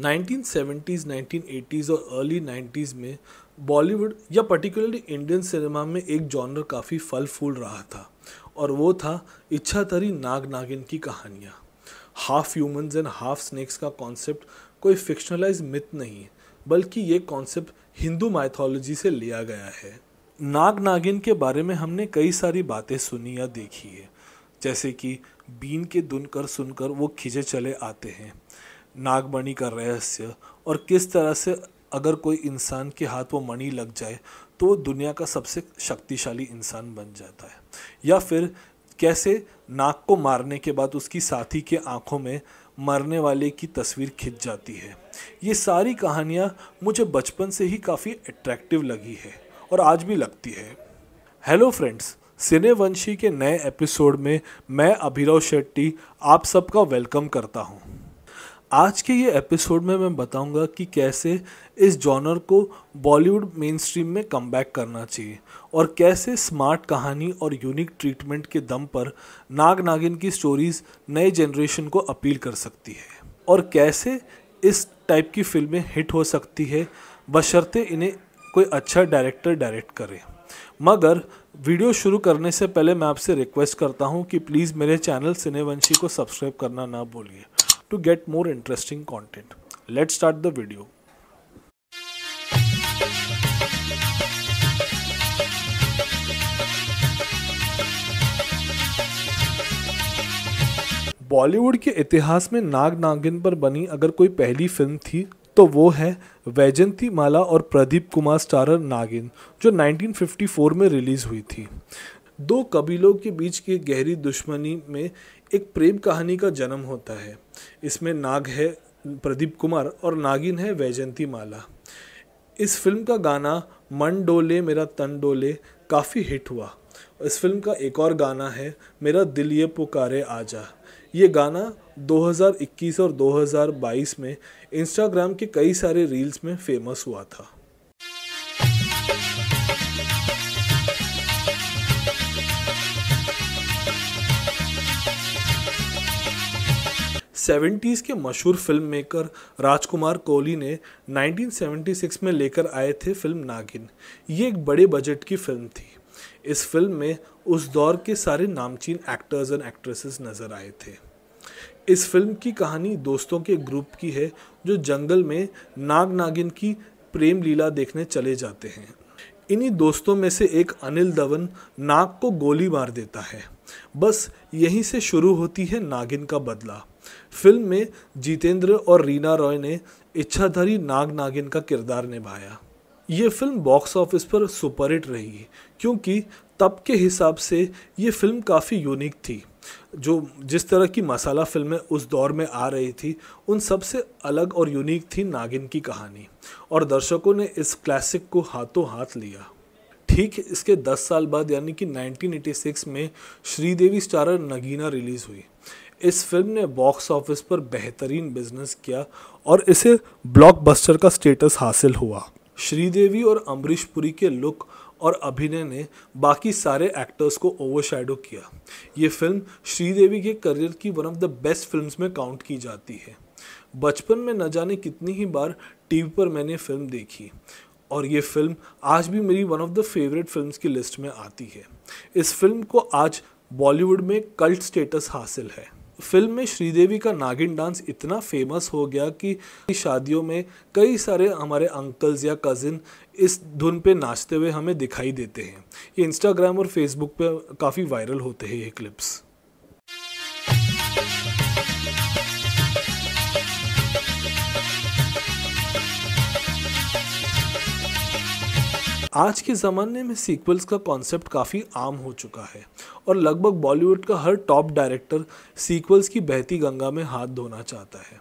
1970s, 1980s और early 90s में बॉलीवुड या पर्टिकुलरली इंडियन सिनेमा में एक जॉनर काफ़ी फल फूल रहा था और वो था इच्छातरी नाग नागिन की कहानियाँ half humans and half snakes का कॉन्सेप्ट कोई फिक्शनलाइज मिथ नहीं है बल्कि ये कॉन्सेप्ट हिंदू माइथोलॉजी से लिया गया है नाग नागिन के बारे में हमने कई सारी बातें सुनी या देखी है जैसे कि बीन के दुनकर सुनकर वो खिंचे चले आते हैं नागमणि का रहस्य और किस तरह से अगर कोई इंसान के हाथ वो मणि लग जाए तो वो दुनिया का सबसे शक्तिशाली इंसान बन जाता है या फिर कैसे नाक को मारने के बाद उसकी साथी के आँखों में मरने वाले की तस्वीर खिंच जाती है ये सारी कहानियाँ मुझे बचपन से ही काफ़ी अट्रैक्टिव लगी है और आज भी लगती है हेलो फ्रेंड्स सिनेवंशी के नए एपिसोड में मैं अभिरव शेट्टी आप सबका वेलकम करता हूँ आज के ये एपिसोड में मैं बताऊंगा कि कैसे इस जॉनर को बॉलीवुड मेन स्ट्रीम में कम करना चाहिए और कैसे स्मार्ट कहानी और यूनिक ट्रीटमेंट के दम पर नाग नागिन की स्टोरीज़ नए जनरेशन को अपील कर सकती है और कैसे इस टाइप की फिल्में हिट हो सकती है बशर्ते इन्हें कोई अच्छा डायरेक्टर डायरेक्ट करे मगर वीडियो शुरू करने से पहले मैं आपसे रिक्वेस्ट करता हूँ कि प्लीज़ मेरे चैनल सिनेवंशी को सब्सक्राइब करना ना भूलिए to get more interesting content. Let's start the video. Bollywood के इतिहास में नाग नागिन पर बनी अगर कोई पहली फिल्म थी तो वो है वैजंती माला और प्रदीप कुमार स्टारर नागिन जो 1954 में रिलीज़ हुई थी दो कबीलों के बीच की गहरी दुश्मनी में एक प्रेम कहानी का जन्म होता है इसमें नाग है प्रदीप कुमार और नागिन है वैजंती माला इस फिल्म का गाना मन डोले मेरा तन डोले काफ़ी हिट हुआ इस फिल्म का एक और गाना है मेरा दिल ये पुकारे आजा ये गाना 2021 और 2022 में इंस्टाग्राम के कई सारे रील्स में फेमस हुआ था सेवेंटीज़ के मशहूर फिल्म मेकर राजकुमार कोहली ने 1976 में लेकर आए थे फिल्म नागिन ये एक बड़े बजट की फिल्म थी इस फिल्म में उस दौर के सारे नामचीन एक्टर्स एंड एक्ट्रेसेस नज़र आए थे इस फिल्म की कहानी दोस्तों के ग्रुप की है जो जंगल में नाग नागिन की प्रेम लीला देखने चले जाते हैं इन्हीं दोस्तों में से एक अनिल धवन नाग को गोली मार देता है बस यहीं से शुरू होती है नागिन का बदला फिल्म में जितेंद्र और रीना रॉय ने इच्छाधारी नाग नागिन का किरदार निभाया ये फिल्म बॉक्स ऑफिस पर सुपरहिट रही क्योंकि तब के हिसाब से ये फिल्म काफ़ी यूनिक थी जो जिस तरह की मसाला फिल्में उस दौर में आ रही थी उन सबसे अलग और यूनिक थी नागिन की कहानी और दर्शकों ने इस क्लासिक को हाथों हाथ लिया ठीक इसके 10 साल बाद यानी कि 1986 में श्रीदेवी स्टारर नगीना रिलीज़ हुई इस फिल्म ने बॉक्स ऑफिस पर बेहतरीन बिजनेस किया और इसे ब्लॉकबस्टर का स्टेटस हासिल हुआ श्रीदेवी और अमरीश पुरी के लुक और अभिनय ने बाकी सारे एक्टर्स को ओवरशेडो किया ये फिल्म श्रीदेवी के करियर की one of the best film में काउंट की जाती है बचपन में न जाने कितनी ही बार टीवी पर मैंने फिल्म देखी और ये फिल्म आज भी मेरी one of the favourite films की लिस्ट में आती है इस फिल्म को आज बॉलीवुड में कल्ट स्टेटस हासिल है फिल्म में श्रीदेवी का नागिन डांस इतना फेमस हो गया कि शादियों में कई सारे हमारे अंकल्स या कज़िन इस धुन पे नाचते हुए हमें दिखाई देते हैं ये इंस्टाग्राम और फेसबुक पे काफ़ी वायरल होते हैं ये क्लिप्स आज के ज़माने में सीक्वल्स का कॉन्सेप्ट काफ़ी आम हो चुका है और लगभग बॉलीवुड का हर टॉप डायरेक्टर सीक्वल्स की बहती गंगा में हाथ धोना चाहता है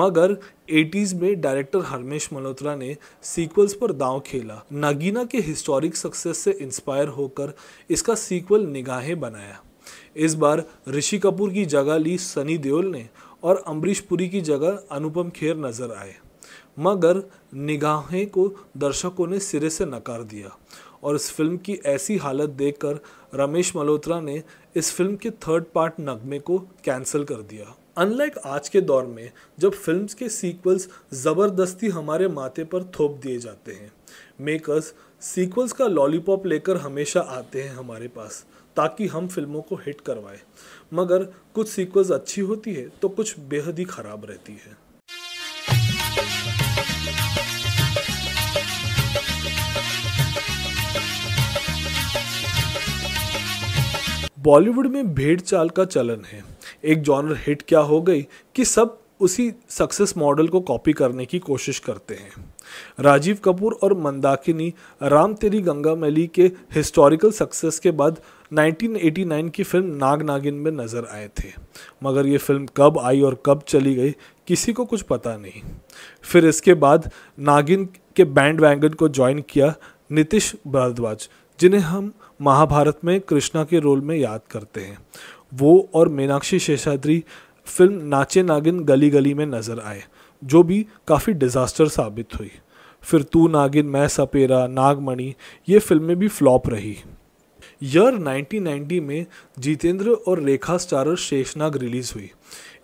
मगर 80s में डायरेक्टर हरमेश मल्होत्रा ने सीक्वल्स पर दांव खेला नगीना के हिस्टोरिक सक्सेस से इंस्पायर होकर इसका सीक्वल निगाहें बनाया इस बार ऋषि कपूर की जगह ली सनी देओल ने और अमरीश पुरी की जगह अनुपम खेर नजर आए मगर निगाहें को दर्शकों ने सिरे से नकार दिया और इस फिल्म की ऐसी हालत देखकर रमेश मल्होत्रा ने इस फिल्म के थर्ड पार्ट नगमे को कैंसिल कर दिया अनलाइक आज के दौर में जब फिल्म्स के सीक्वल्स ज़बरदस्ती हमारे माथे पर थोप दिए जाते हैं मेकर्स सीक्वल्स का लॉलीपॉप लेकर हमेशा आते हैं हमारे पास ताकि हम फिल्मों को हिट करवाएं मगर कुछ सीक्वल्स अच्छी होती है तो कुछ बेहद ही ख़राब रहती है बॉलीवुड में भेड़ चाल का चलन है एक जॉनर हिट क्या हो गई कि सब उसी सक्सेस मॉडल को कॉपी करने की कोशिश करते हैं राजीव कपूर और मंदाकिनी राम तेरी गंगा मैली के हिस्टोरिकल सक्सेस के बाद 1989 की फिल्म नाग नागिन में नज़र आए थे मगर ये फिल्म कब आई और कब चली गई किसी को कुछ पता नहीं फिर इसके बाद नागिन के बैंड वैंगन को ज्वाइन किया नितिश भारद्वाज जिन्हें हम महाभारत में कृष्णा के रोल में याद करते हैं वो और मीनाक्षी शेषाद्री फिल्म नाचे नागिन गली गली में नज़र आए जो भी काफ़ी डिज़ास्टर साबित हुई फिर तू नागिन मैं सपेरा नागमणि ये फिल्में भी फ्लॉप रही यर 1990 में जितेंद्र और रेखा स्टारर शेषनाग रिलीज़ हुई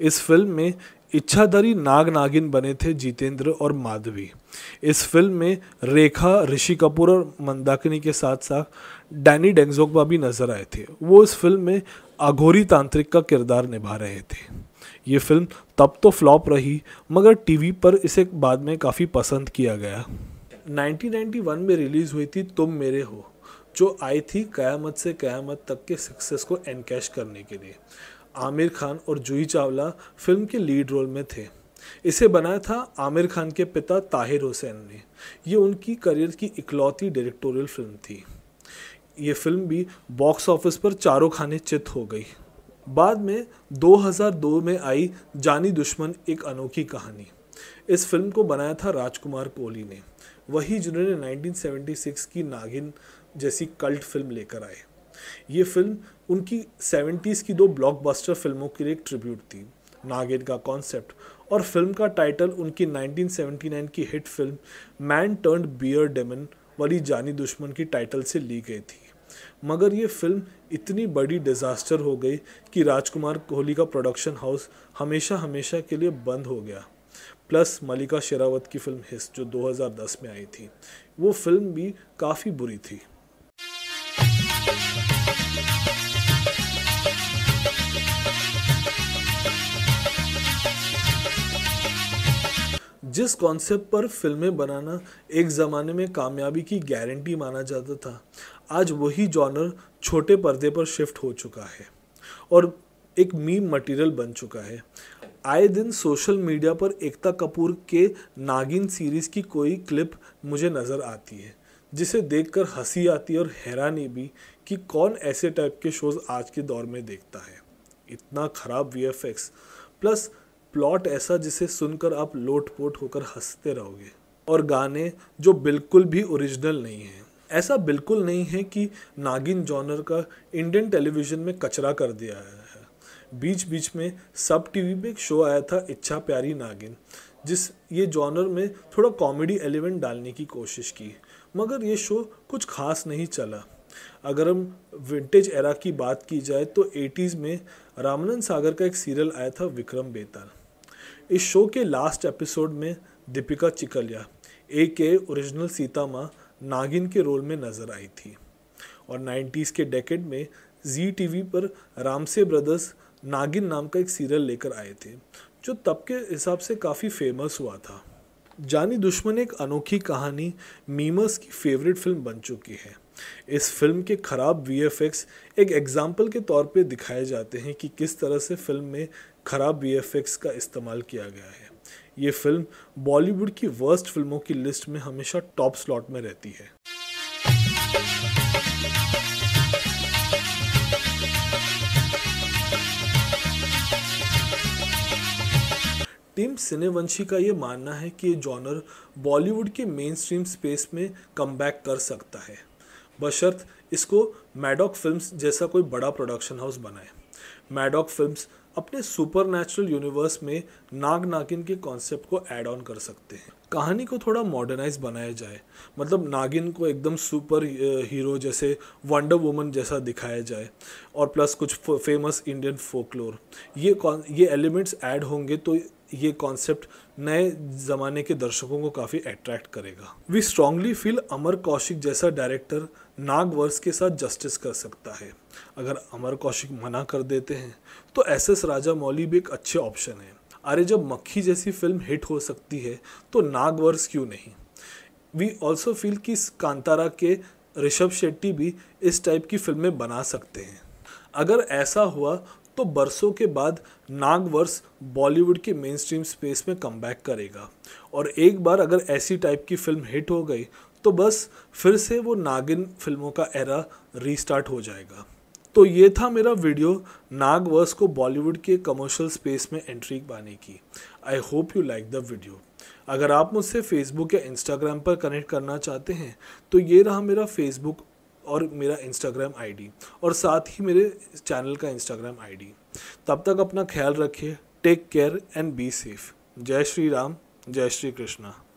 इस फिल्म में इच्छाधरी नाग नागिन बने थे जितेंद्र और माधवी इस फिल्म में रेखा ऋषि कपूर और मंदाकिनी के साथ साथ डैनी डेंगजोगबा भी नज़र आए थे वो इस फिल्म में आघोरी तांत्रिक का किरदार निभा रहे थे ये फिल्म तब तो फ्लॉप रही मगर टीवी पर इसे बाद में काफ़ी पसंद किया गया 1991 में रिलीज़ हुई थी तुम मेरे हो जो आई थी क़यामत से क़यामत तक के सक्सेस को एनकैश करने के लिए आमिर खान और जूही चावला फिल्म के लीड रोल में थे इसे बनाया था आमिर खान के पिता ताहिर हुसैन ने ये उनकी करियर की इकलौती डायरेक्टोरियल फिल्म थी ये फिल्म भी बॉक्स ऑफिस पर चारों खाने चित हो गई बाद में 2002 में आई जानी दुश्मन एक अनोखी कहानी इस फिल्म को बनाया था राजकुमार कोहली ने वही जिन्होंने 1976 की नागिन जैसी कल्ट फिल्म लेकर आए ये फिल्म उनकी 70s की दो ब्लॉकबस्टर फिल्मों के लिए एक ट्रिब्यूट थी नागिन का कॉन्सेप्ट और फिल्म का टाइटल उनकी 1979 की hit film man turn bear demon वाली जानी दुश्मन की टाइटल से ली गई थी मगर ये फिल्म इतनी बड़ी डिज़ास्टर हो गई कि राजकुमार कोहली का प्रोडक्शन हाउस हमेशा हमेशा के लिए बंद हो गया प्लस मलिका शेरावत की फिल्म हिस जो 2010 में आई थी वो फिल्म भी काफ़ी बुरी थी जिस कॉन्सेप्ट पर फिल्में बनाना एक ज़माने में कामयाबी की गारंटी माना जाता था आज वही जॉनर छोटे पर्दे पर शिफ्ट हो चुका है और एक मीम मटेरियल बन चुका है आए दिन सोशल मीडिया पर एकता कपूर के नागिन सीरीज़ की कोई क्लिप मुझे नज़र आती है जिसे देखकर हंसी आती है और हैरानी भी कि कौन ऐसे टाइप के शोज़ आज के दौर में देखता है इतना ख़राब वी प्लस प्लॉट ऐसा जिसे सुनकर आप लोट पोट होकर हंसते रहोगे और गाने जो बिल्कुल भी ओरिजिनल नहीं हैं ऐसा बिल्कुल नहीं है कि नागिन जॉनर का इंडियन टेलीविज़न में कचरा कर दिया है बीच बीच में सब टीवी में एक शो आया था इच्छा प्यारी नागिन जिस ये जॉनर में थोड़ा कॉमेडी एलिमेंट डालने की कोशिश की मगर ये शो कुछ खास नहीं चला अगर हम विंटेज एरा की बात की जाए तो 80s में रामानंद सागर का एक सीरियल आया था विक्रम बेतल इस शो के लास्ट एपिसोड में दीपिका चिकलिया ए के ओरिजिनल सीता माँ नागिन के रोल में नज़र आई थी और 90s के डेकेड में जी टीवी पर रामसे ब्रदर्स नागिन नाम का एक सीरियल लेकर आए थे जो तब के हिसाब से काफ़ी फेमस हुआ था जानी दुश्मन एक अनोखी कहानी मीमस की फेवरेट फिल्म बन चुकी है इस फिल्म के खराब वी एक एग्जाम्पल के तौर पे दिखाए जाते हैं कि किस तरह से फिल्म में खराब वी का इस्तेमाल किया गया है ये फिल्म बॉलीवुड की वर्स्ट फिल्मों की लिस्ट में हमेशा टॉप स्लॉट में रहती है टीम सिनेवंशी का ये मानना है कि ये जॉनर बॉलीवुड के मेन स्ट्रीम स्पेस में कम कर सकता है बशर्त इसको मैडॉक फिल्म्स जैसा कोई बड़ा प्रोडक्शन हाउस बनाए मैडॉक फिल्म्स अपने सुपर नेचुरल यूनिवर्स में नाग नागिन के कॉन्सेप्ट को ऐड ऑन कर सकते हैं कहानी को थोड़ा मॉडर्नाइज बनाया जाए मतलब नागिन को एकदम सुपर हीरो जैसे वंडर वुमन जैसा दिखाया जाए और प्लस कुछ फेमस इंडियन फोकलोर ये ये एलिमेंट्स ऐड होंगे तो ये कॉन्सेप्ट नए ज़माने के दर्शकों को काफ़ी अट्रैक्ट करेगा we strongly feel Amar Kaushik जैसा डायरेक्टर नागवर्स के साथ जस्टिस कर सकता है अगर अमर कौशिक मना कर देते हैं तो एस एस राजा मौली भी एक अच्छे ऑप्शन है अरे जब मक्खी जैसी फिल्म हिट हो सकती है तो नागवर्स क्यों नहीं वी ऑल्सो फील कि कांतारा के ऋषभ शेट्टी भी इस टाइप की फिल्में बना सकते हैं अगर ऐसा हुआ तो बरसों के बाद नागवर्ष बॉलीवुड के मेन स्ट्रीम स्पेस में कम करेगा और एक बार अगर ऐसी टाइप की फिल्म हिट हो गई तो बस फिर से वो नागिन फिल्मों का एरा रीस्टार्ट हो जाएगा तो ये था मेरा वीडियो नागवर्स को बॉलीवुड के कमर्शियल स्पेस में एंट्री पाने की I hope you like the video अगर आप मुझसे फेसबुक या इंस्टाग्राम पर कनेक्ट करना चाहते हैं तो ये रहा मेरा फेसबुक और मेरा इंस्टाग्राम आईडी और साथ ही मेरे चैनल का इंस्टाग्राम आईडी तब तक अपना ख्याल रखिए take care and be safe जय श्री राम जय श्री कृष्णा